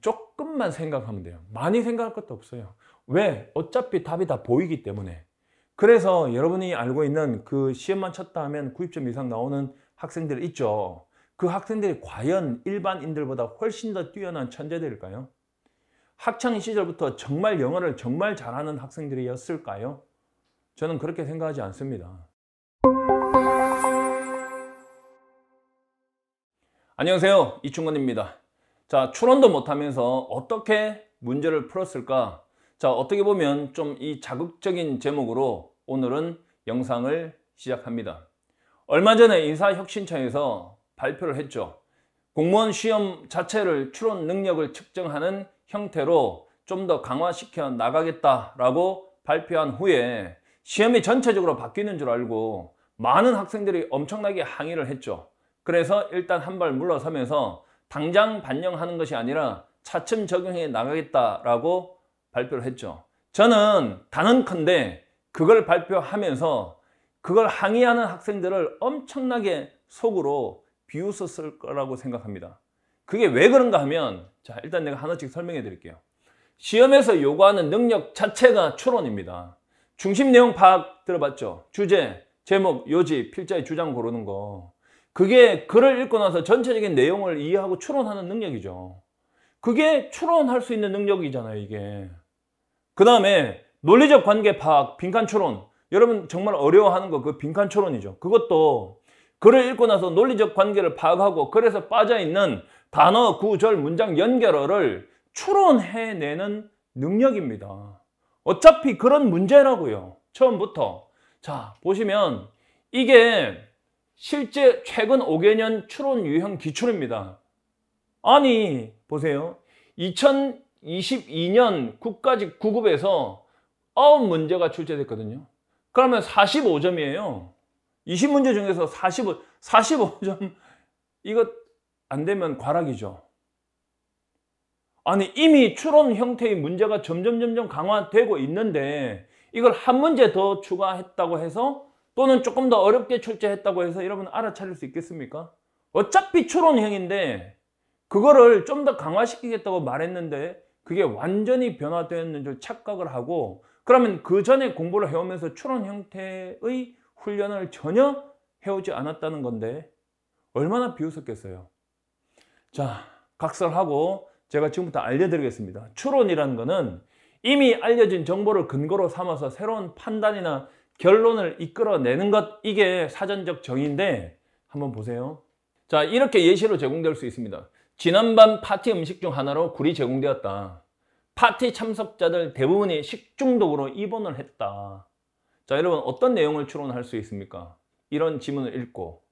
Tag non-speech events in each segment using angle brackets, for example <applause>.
조금만 생각하면 돼요. 많이 생각할 것도 없어요. 왜? 어차피 답이 다 보이기 때문에. 그래서 여러분이 알고 있는 그 시험만 쳤다 하면 90점 이상 나오는 학생들 있죠. 그 학생들이 과연 일반인들보다 훨씬 더 뛰어난 천재들일까요? 학창 시절부터 정말 영어를 정말 잘하는 학생들이었을까요? 저는 그렇게 생각하지 않습니다. 안녕하세요. 이충건입니다. 자, 추론도 못하면서 어떻게 문제를 풀었을까? 자, 어떻게 보면 좀 이 자극적인 제목으로 오늘은 영상을 시작합니다. 얼마 전에 인사혁신청에서 발표를 했죠. 공무원 시험 자체를 추론 능력을 측정하는 형태로 좀 더 강화시켜 나가겠다라고 발표한 후에 시험이 전체적으로 바뀌는 줄 알고 많은 학생들이 엄청나게 항의를 했죠. 그래서 일단 한 발 물러서면서 당장 반영하는 것이 아니라 차츰 적용해 나가겠다라고 발표를 했죠. 저는 단언컨대 그걸 발표하면서 그걸 항의하는 학생들을 엄청나게 속으로 비웃었을 거라고 생각합니다. 그게 왜 그런가 하면 자 일단 내가 하나씩 설명해 드릴게요. 시험에서 요구하는 능력 자체가 추론입니다. 중심 내용 파악 들어봤죠? 주제, 제목, 요지, 필자의 주장 고르는 거. 그게 글을 읽고 나서 전체적인 내용을 이해하고 추론하는 능력이죠. 그게 추론할 수 있는 능력이잖아요, 이게. 그 다음에 논리적 관계 파악, 빈칸 추론. 여러분 정말 어려워하는 거 그 빈칸 추론이죠. 그것도 글을 읽고 나서 논리적 관계를 파악하고 그래서 빠져있는 단어, 구절, 문장 연결어를 추론해내는 능력입니다. 어차피 그런 문제라고요. 처음부터. 자, 보시면 이게 실제 최근 5개년 추론 유형 기출입니다. 아니 보세요. 2022년 국가직 9급에서 9문제가 출제됐거든요. 그러면 45점이에요. 20문제 중에서 45, 45점 <laughs> 이거 안 되면 과락이죠. 아니 이미 추론 형태의 문제가 점점 점점 강화되고 있는데 이걸 한 문제 더 추가했다고 해서 또는 조금 더 어렵게 출제했다고 해서 여러분 알아차릴 수 있겠습니까? 어차피 추론형인데 그거를 좀 더 강화시키겠다고 말했는데 그게 완전히 변화되었는 줄 착각을 하고 그러면 그 전에 공부를 해오면서 추론 형태의 훈련을 전혀 해오지 않았다는 건데 얼마나 비웃었겠어요. 자, 각설하고 제가 지금부터 알려드리겠습니다. 추론이라는 거는 이미 알려진 정보를 근거로 삼아서 새로운 판단이나 결론을 이끌어내는 것 이게 사전적 정의인데 한번 보세요. 자 이렇게 예시로 제공될 수 있습니다. 지난밤 파티 음식 중 하나로 굴이 제공되었다. 파티 참석자들 대부분이 식중독으로 입원을 했다. 자 여러분 어떤 내용을 추론할 수 있습니까? 이런 지문을 읽고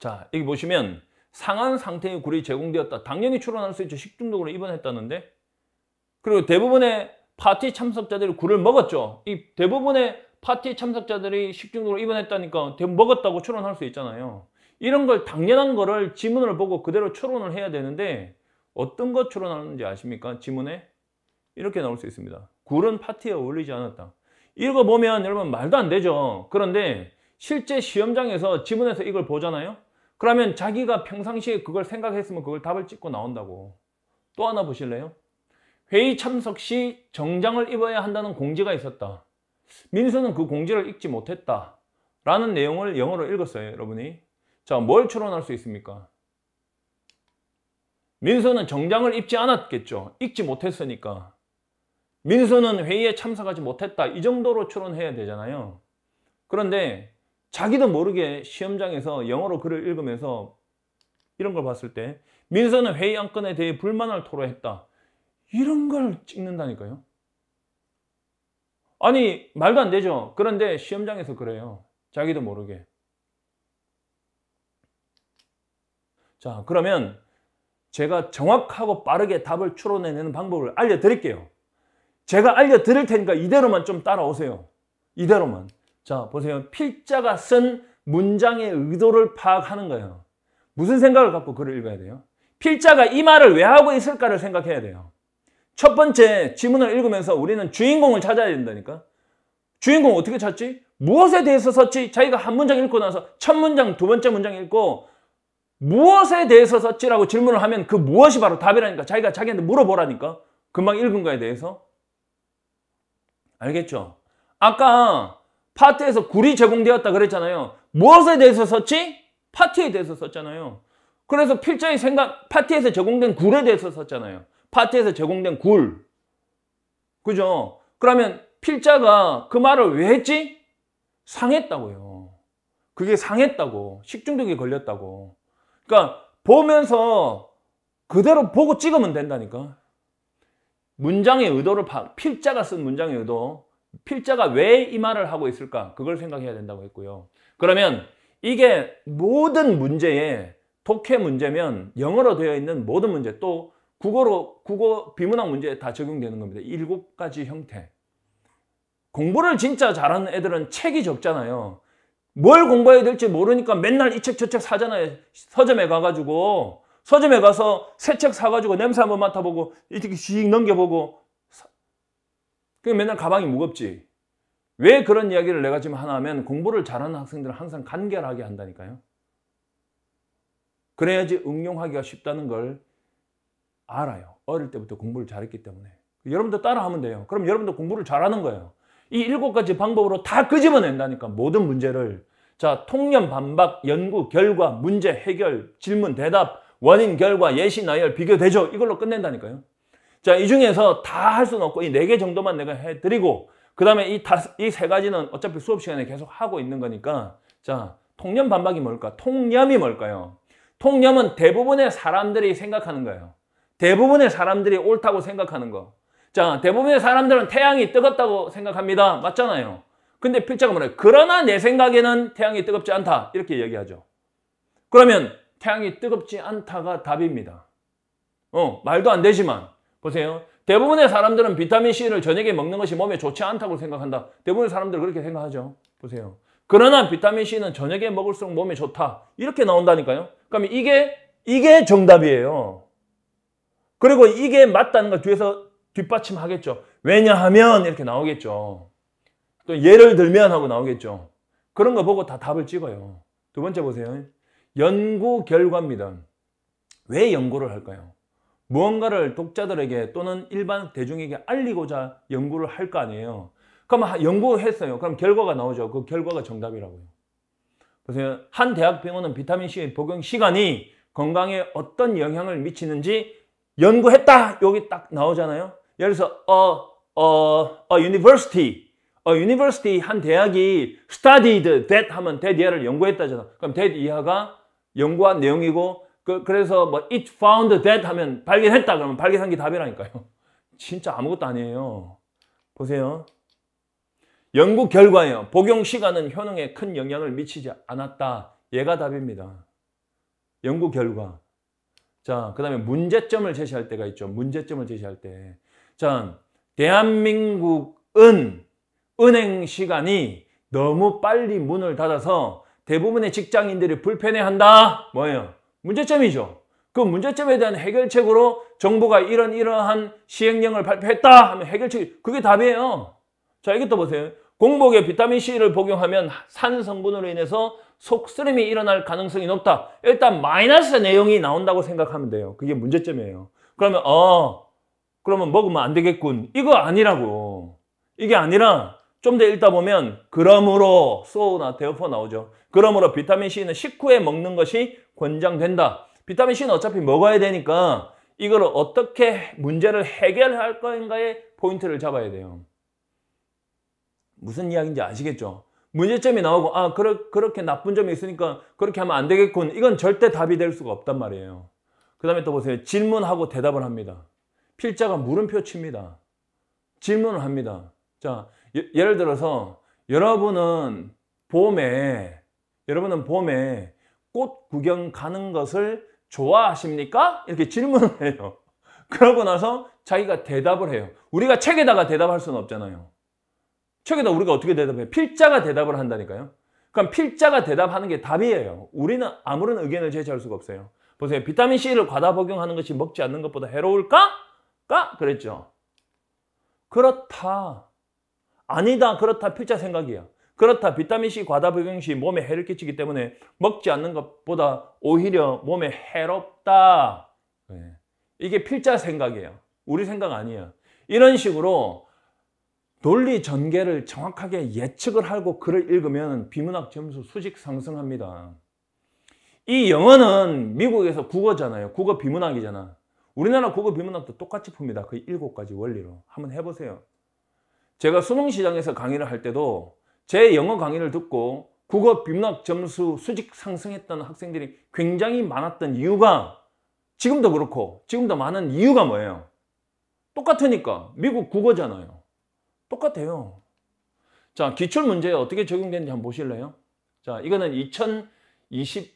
자 여기 보시면 상한 상태의 굴이 제공되었다. 당연히 추론할 수 있죠. 식중독으로 입원했다는데 그리고 대부분의 파티 참석자들이 굴을 먹었죠. 이 대부분의 파티 참석자들이 식중독으로 입원했다니까 먹었다고 추론할 수 있잖아요. 이런 걸 당연한 거를 지문을 보고 그대로 추론을 해야 되는데 어떤 것 추론하는지 아십니까? 지문에 이렇게 나올 수 있습니다. 굴은 파티에 어울리지 않았다. 읽어 보면 여러분 말도 안 되죠. 그런데 실제 시험장에서 지문에서 이걸 보잖아요. 그러면 자기가 평상시에 그걸 생각했으면 그걸 답을 찍고 나온다고. 또 하나 보실래요? 회의 참석 시 정장을 입어야 한다는 공지가 있었다. 민수는 그 공지를 읽지 못했다. 라는 내용을 영어로 읽었어요, 여러분이. 자, 뭘 추론할 수 있습니까? 민수는 정장을 입지 않았겠죠. 읽지 못했으니까. 민수는 회의에 참석하지 못했다. 이 정도로 추론해야 되잖아요. 그런데 자기도 모르게 시험장에서 영어로 글을 읽으면서 이런 걸 봤을 때 민서는 회의 안건에 대해 불만을 토로했다. 이런 걸 찍는다니까요. 아니 말도 안 되죠. 그런데 시험장에서 그래요. 자기도 모르게. 자 그러면 제가 정확하고 빠르게 답을 추론해내는 방법을 알려드릴게요. 제가 알려드릴 테니까 이대로만 좀 따라오세요. 이대로만. 자 보세요. 필자가 쓴 문장의 의도를 파악하는 거예요. 무슨 생각을 갖고 글을 읽어야 돼요? 필자가 이 말을 왜 하고 있을까를 생각해야 돼요. 첫 번째 지문을 읽으면서 우리는 주인공을 찾아야 된다니까. 주인공 어떻게 찾지? 무엇에 대해서 썼지? 자기가 한 문장 읽고 나서 첫 문장, 두 번째 문장 읽고 무엇에 대해서 썼지라고 질문을 하면 그 무엇이 바로 답이라니까. 자기가 자기한테 물어보라니까. 금방 읽은 거에 대해서. 알겠죠? 아까 파트에서 굴이 제공되었다 그랬잖아요. 무엇에 대해서 썼지? 파트에 대해서 썼잖아요. 그래서 필자의 생각, 파트에서 제공된 굴에 대해서 썼잖아요. 파트에서 제공된 굴. 그죠? 그러면 필자가 그 말을 왜 했지? 상했다고요. 그게 상했다고. 식중독에 걸렸다고. 그러니까 보면서 그대로 보고 찍으면 된다니까. 문장의 의도를 파, 필자가 쓴 문장의 의도. 필자가 왜 이 말을 하고 있을까? 그걸 생각해야 된다고 했고요. 그러면 이게 모든 문제에 독해 문제면 영어로 되어 있는 모든 문제 또 국어로 국어 비문학 문제에 다 적용되는 겁니다. 일곱 가지 형태. 공부를 진짜 잘하는 애들은 책이 적잖아요. 뭘 공부해야 될지 모르니까 맨날 이 책 저 책 사잖아요. 서점에 가가지고 서점에 가서 새 책 사가지고 냄새 한번 맡아보고 이렇게 씩 넘겨보고 그 맨날 가방이 무겁지. 왜 그런 이야기를 내가 지금 하나 하면 공부를 잘하는 학생들은 항상 간결하게 한다니까요. 그래야지 응용하기가 쉽다는 걸 알아요. 어릴 때부터 공부를 잘했기 때문에. 여러분도 따라하면 돼요. 그럼 여러분도 공부를 잘하는 거예요. 이 일곱 가지 방법으로 다 끄집어낸다니까 모든 문제를. 자, 통념, 반박, 연구, 결과, 문제, 해결, 질문, 대답, 원인, 결과, 예시, 나열, 비교, 대조 이걸로 끝낸다니까요. 자, 이 중에서 다 할 수는 없고 이 네 개 정도만 내가 해드리고 그 다음에 이세 가지는 어차피 수업 시간에 계속 하고 있는 거니까 자, 통념 반박이 뭘까? 통념이 뭘까요? 통념은 대부분의 사람들이 생각하는 거예요. 대부분의 사람들이 옳다고 생각하는 거. 자, 대부분의 사람들은 태양이 뜨겁다고 생각합니다. 맞잖아요. 근데 필자가 뭐래요? 그러나 내 생각에는 태양이 뜨겁지 않다. 이렇게 얘기하죠. 그러면 태양이 뜨겁지 않다가 답입니다. 어, 말도 안 되지만 보세요. 대부분의 사람들은 비타민C를 저녁에 먹는 것이 몸에 좋지 않다고 생각한다. 대부분의 사람들은 그렇게 생각하죠. 보세요. 그러나 비타민C는 저녁에 먹을수록 몸에 좋다. 이렇게 나온다니까요. 그러면 이게 이게 정답이에요. 그리고 이게 맞다는 걸 뒤에서 뒷받침하겠죠. 왜냐하면 이렇게 나오겠죠. 또 예를 들면 하고 나오겠죠. 그런 거 보고 다 답을 찍어요. 두 번째 보세요. 연구 결과입니다. 왜 연구를 할까요? 무언가를 독자들에게 또는 일반 대중에게 알리고자 연구를 할 거 아니에요. 그럼 연구했어요. 그럼 결과가 나오죠. 그 결과가 정답이라고요. 보세요. 한 대학병원은 비타민C의 복용 시간이 건강에 어떤 영향을 미치는지 연구했다 여기 딱 나오잖아요. 예를 들어서 어, 어, 어, university 어, university 한 대학이 studied that 하면 that 이하를 연구했다잖아. 그럼 that 이하가 연구한 내용이고 그, 그래서 뭐 it found that 하면 발견했다 그러면 발견한 게 답이라니까요. <laughs> 진짜 아무것도 아니에요. 보세요. 연구 결과예요. 복용 시간은 효능에 큰 영향을 미치지 않았다. 얘가 답입니다. 연구 결과. 자, 그 다음에 문제점을 제시할 때가 있죠. 문제점을 제시할 때. 자, 대한민국은 은행 시간이 너무 빨리 문을 닫아서 대부분의 직장인들이 불편해한다. 뭐예요? 문제점이죠. 그 문제점에 대한 해결책으로 정부가 이런 이러한 시행령을 발표했다 하면 해결책이 그게 답이에요. 자, 이것도 보세요. 공복에 비타민C를 복용하면 산 성분으로 인해서 속쓰림이 일어날 가능성이 높다. 일단 마이너스 내용이 나온다고 생각하면 돼요. 그게 문제점이에요. 그러면 어 그러면 먹으면 안 되겠군. 이거 아니라고. 이게 아니라 좀 더 읽다 보면 그러므로 소우나 대어포 나오죠. 그러므로 비타민C는 식후에 먹는 것이 권장된다. 비타민C는 어차피 먹어야 되니까 이걸 어떻게 문제를 해결할 인가에 포인트를 잡아야 돼요. 무슨 이야기인지 아시겠죠? 문제점이 나오고 아 그러, 그렇게 나쁜 점이 있으니까 그렇게 하면 안 되겠군 이건 절대 답이 될 수가 없단 말이에요 그 다음에 또 보세요 질문하고 대답을 합니다 필자가 물음표 칩니다 질문을 합니다 자 예, 예를 들어서 여러분은 봄에 여러분은 봄에 꽃 구경 가는 것을 좋아하십니까? 이렇게 질문을 해요 그러고 나서 자기가 대답을 해요 우리가 책에다가 대답할 수는 없잖아요 저기다 우리가 어떻게 대답해? 요 필자가 대답을 한다니까요. 그럼 그러니까 필자가 대답하는 게 답이에요. 우리는 아무런 의견을 제시할 수가 없어요. 보세요. 비타민 C를 과다 복용하는 것이 먹지 않는 것보다 해로울까? 까? 그랬죠. 그렇다. 아니다. 그렇다. 필자 생각이야. 그렇다. 비타민 C 과다 복용 시 몸에 해를 끼치기 때문에 먹지 않는 것보다 오히려 몸에 해롭다. 네. 이게 필자 생각이에요. 우리 생각 아니에요. 이런 식으로 논리 전개를 정확하게 예측을 하고 글을 읽으면 비문학 점수 수직 상승합니다. 이 영어는 미국에서 국어잖아요. 국어 비문학이잖아. 우리나라 국어 비문학도 똑같이 풉니다. 그 일곱 가지 원리로. 한번 해보세요. 제가 수능시장에서 강의를 할 때도 제 영어 강의를 듣고 국어 비문학 점수 수직 상승했던 학생들이 굉장히 많았던 이유가 지금도 그렇고 지금도 많은 이유가 뭐예요? 똑같으니까 미국 국어잖아요. 똑같아요. 자, 기출문제 어떻게 적용되는지 한번 보실래요? 자, 이거는 2020,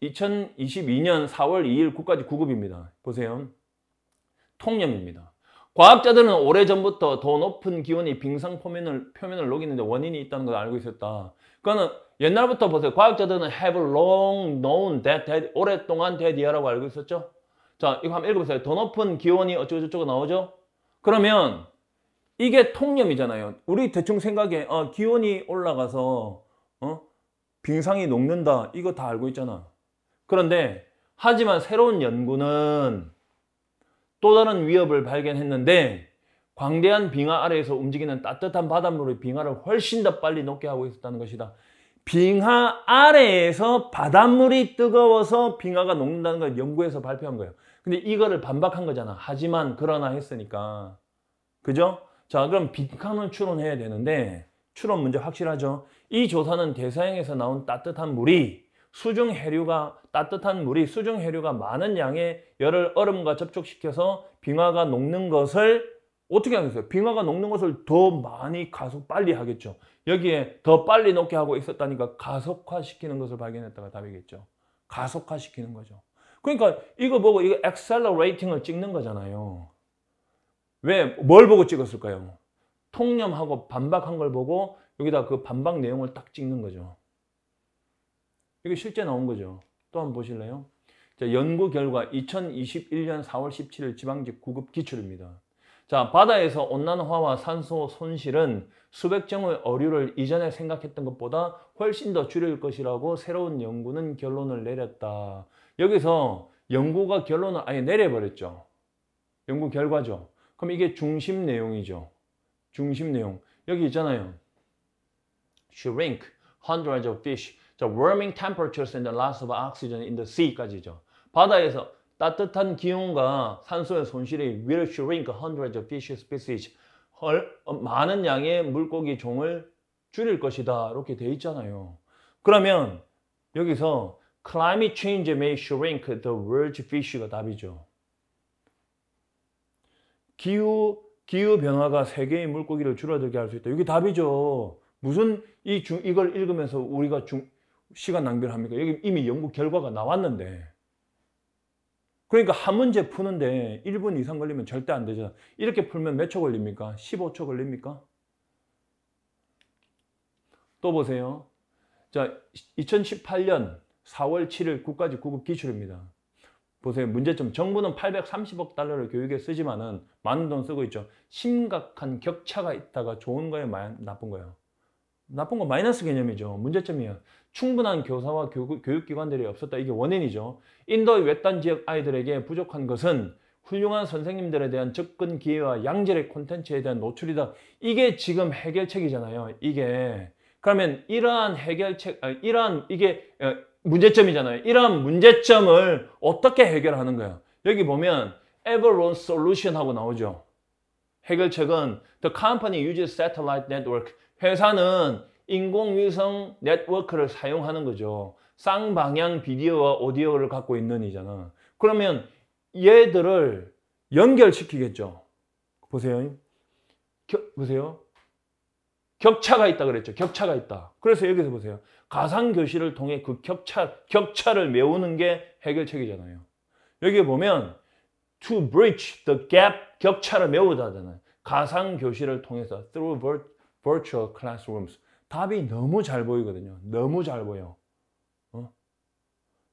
2022년 4월 2일 국가지 9급입니다. 보세요. 통념입니다. 과학자들은 오래전부터 더 높은 기온이 빙상 표면을, 표면을 녹이는데 원인이 있다는 걸 알고 있었다. 그거는 옛날부터 보세요. 과학자들은 have long known that, that 오랫동안 t h 라고 알고 있었죠. 자, 이거 한번 읽어보세요. 더 높은 기온이 어쩌고저쩌고 나오죠? 그러면 이게 통념이잖아요. 우리 대충 생각에 어, 기온이 올라가서 어? 빙상이 녹는다. 이거 다 알고 있잖아. 그런데 하지만 새로운 연구는 또 다른 위협을 발견했는데 광대한 빙하 아래에서 움직이는 따뜻한 바닷물이 빙하를 훨씬 더 빨리 녹게 하고 있었다는 것이다. 빙하 아래에서 바닷물이 뜨거워서 빙하가 녹는다는 걸 연구해서 발표한 거예요. 근데 이거를 반박한 거잖아. 하지만 그러나 했으니까. 그죠? 자, 그럼 빈칸을 추론해야 되는데 추론 문제 확실하죠? 이 조사는 대서양에서 나온 따뜻한 물이 수중 해류가 따뜻한 물이 수중 해류가 많은 양의 열을 얼음과 접촉시켜서 빙하가 녹는 것을 어떻게 하겠어요? 빙하가 녹는 것을 더 많이 가속 빨리 하겠죠. 여기에 더 빨리 녹게 하고 있었다니까 가속화시키는 것을 발견했다가 답이겠죠. 가속화시키는 거죠. 그러니까 이거 보고 이거 엑셀러레이팅을 찍는 거잖아요. 왜, 뭘 보고 찍었을까요? 통념하고 반박한 걸 보고 여기다 그 반박 내용을 딱 찍는 거죠. 이게 실제 나온 거죠. 또 한 번 보실래요? 자, 연구 결과 2021년 4월 17일 지방직 구급 기출입니다. 자, 바다에서 온난화와 산소 손실은 수백 종의 어류를 이전에 생각했던 것보다 훨씬 더 줄일 것이라고 새로운 연구는 결론을 내렸다. 여기서 연구가 결론을 아예 내려버렸죠. 연구 결과죠. 그럼 이게 중심 내용이죠. 중심 내용. 여기 있잖아요. Shrink, hundreds of fish. 자, warming temperatures and the loss of oxygen in the sea까지죠. 바다에서 따뜻한 기온과 산소의 손실이 will shrink hundreds of fish species. 헐, 많은 양의 물고기 종을 줄일 것이다. 이렇게 돼 있잖아요. 그러면 여기서 climate change may shrink the world's fish가 답이죠. 기후 기후 변화가 세계의 물고기를 줄어들게 할 수 있다. 이게 답이죠. 무슨 이 중, 이걸 읽으면서 우리가 중, 시간 낭비를 합니까? 여기 이미 연구 결과가 나왔는데. 그러니까 한 문제 푸는데 1분 이상 걸리면 절대 안 되죠. 이렇게 풀면 몇 초 걸립니까? 15초 걸립니까? 또 보세요. 자, 2018년 4월 7일 국가직 구급 기출입니다. 보세요. 문제점. 정부는 830억 달러를 교육에 쓰지만은 많은 돈 쓰고 있죠. 심각한 격차가 있다가 좋은 거예요, 나쁜 거예요. 나쁜 거 마이너스 개념이죠. 문제점이에요. 충분한 교사와 교육, 교육기관들이 없었다. 이게 원인이죠. 인도의 외딴 지역 아이들에게 부족한 것은 훌륭한 선생님들에 대한 접근 기회와 양질의 콘텐츠에 대한 노출이다. 이게 지금 해결책이잖아요. 이게 그러면 이러한 해결책, 아, 이러한 이게 어, 문제점이잖아요. 이런 문제점을 어떻게 해결하는 거예요? 여기 보면 Everone Solution 하고 나오죠. 해결책은 The company uses satellite network. 회사는 인공위성 네트워크를 사용하는 거죠. 쌍방향 비디오와 오디오를 갖고 있는 이잖아. 그러면 얘들을 연결시키겠죠. 보세요. 겨, 보세요. 격차가 있다 그랬죠. 격차가 있다. 그래서 여기서 보세요. 가상 교실을 통해 그 격차 격차를 메우는 게 해결책이잖아요. 여기 보면 to bridge the gap 격차를 메우다잖아요. 가상 교실을 통해서 through virtual classrooms 답이 너무 잘 보이거든요. 너무 잘 보여. 어?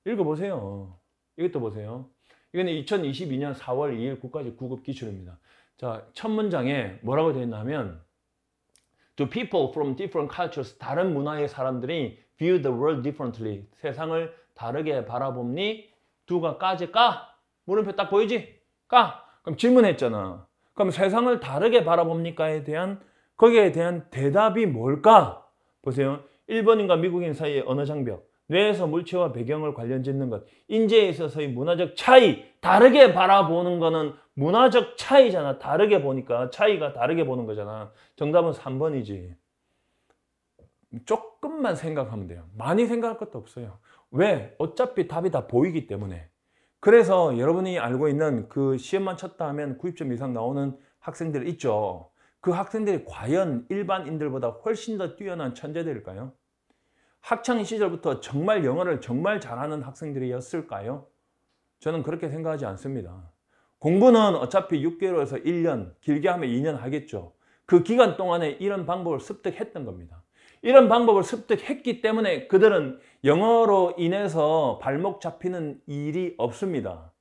읽어보세요. 이것도 보세요. 이거는 2022년 4월 2일 국가직 구급 기출입니다. 자, 첫 문장에 뭐라고 되어 있냐면 Do people from different cultures, 다른 문화의 사람들이 view the world differently, 세상을 다르게 바라봅니? 두가까지 까? 물음표 딱 보이지? 까? 그럼 질문했잖아. 그럼 세상을 다르게 바라봅니까에 대한 거기에 대한 대답이 뭘까? 보세요. 일본인과 미국인 사이의 언어 장벽, 뇌에서 물체와 배경을 관련 짓는 것, 인재에 있어서의 문화적 차이, 다르게 바라보는 것은 문화적 차이잖아. 다르게 보니까 차이가 다르게 보는 거잖아. 정답은 3번이지. 조금만 생각하면 돼요. 많이 생각할 것도 없어요. 왜? 어차피 답이 다 보이기 때문에. 그래서 여러분이 알고 있는 그 시험만 쳤다 하면 90점 이상 나오는 학생들 있죠. 그 학생들이 과연 일반인들보다 훨씬 더 뛰어난 천재들일까요? 학창 시절부터 정말 영어를 정말 잘하는 학생들이었을까요? 저는 그렇게 생각하지 않습니다. 공부는 어차피 6개월에서 1년, 길게 하면 2년 하겠죠. 그 기간 동안에 이런 방법을 습득했던 겁니다. 이런 방법을 습득했기 때문에 그들은 영어로 인해서 발목 잡히는 일이 없습니다.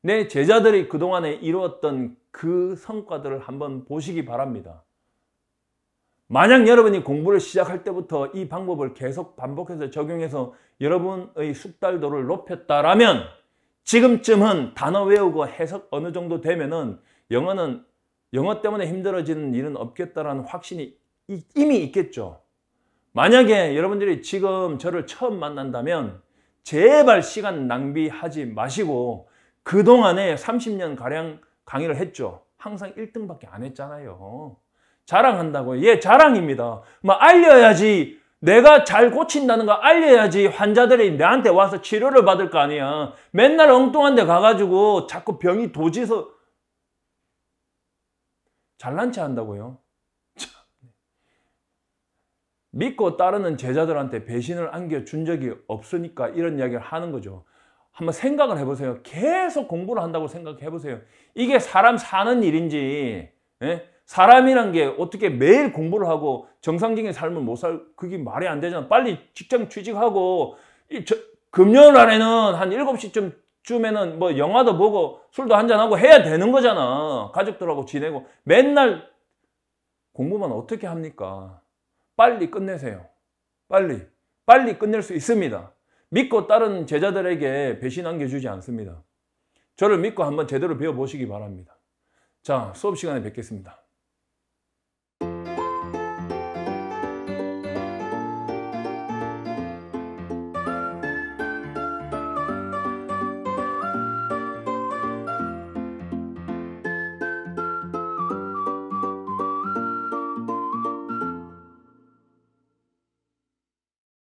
내 제자들이 그동안에 이루었던 그 성과들을 한번 보시기 바랍니다. 만약 여러분이 공부를 시작할 때부터 이 방법을 계속 반복해서 적용해서 여러분의 숙달도를 높였다라면 지금쯤은 단어 외우고 해석 어느 정도 되면은 영어는 영어 때문에 힘들어지는 일은 없겠다라는 확신이 이미 있겠죠. 만약에 여러분들이 지금 저를 처음 만난다면 제발 시간 낭비하지 마시고 그동안에 30년가량 강의를 했죠. 항상 1등밖에 안 했잖아요. 자랑한다고요. 예, 자랑입니다. 뭐 알려야지 내가 잘 고친다는 걸 알려야지 환자들이 내한테 와서 치료를 받을 거 아니야. 맨날 엉뚱한 데 가가지고 자꾸 병이 도지서 잘난 체 한다고요. <laughs> 믿고 따르는 제자들한테 배신을 안겨준 적이 없으니까 이런 이야기를 하는 거죠. 한번 생각을 해보세요. 계속 공부를 한다고 생각해보세요. 이게 사람 사는 일인지 예? 사람이란 게 어떻게 매일 공부를 하고 정상적인 삶을 못 살, 그게 말이 안 되잖아. 빨리 직장 취직하고, 이, 저, 금요일 날에는 한 7시쯤 쯤에는 뭐 영화도 보고 술도 한잔하고 해야 되는 거잖아. 가족들하고 지내고. 맨날 공부만 어떻게 합니까? 빨리 끝내세요. 빨리. 빨리 끝낼 수 있습니다. 믿고 따른 제자들에게 배신 안겨주지 않습니다. 저를 믿고 한번 제대로 배워보시기 바랍니다. 자, 수업 시간에 뵙겠습니다.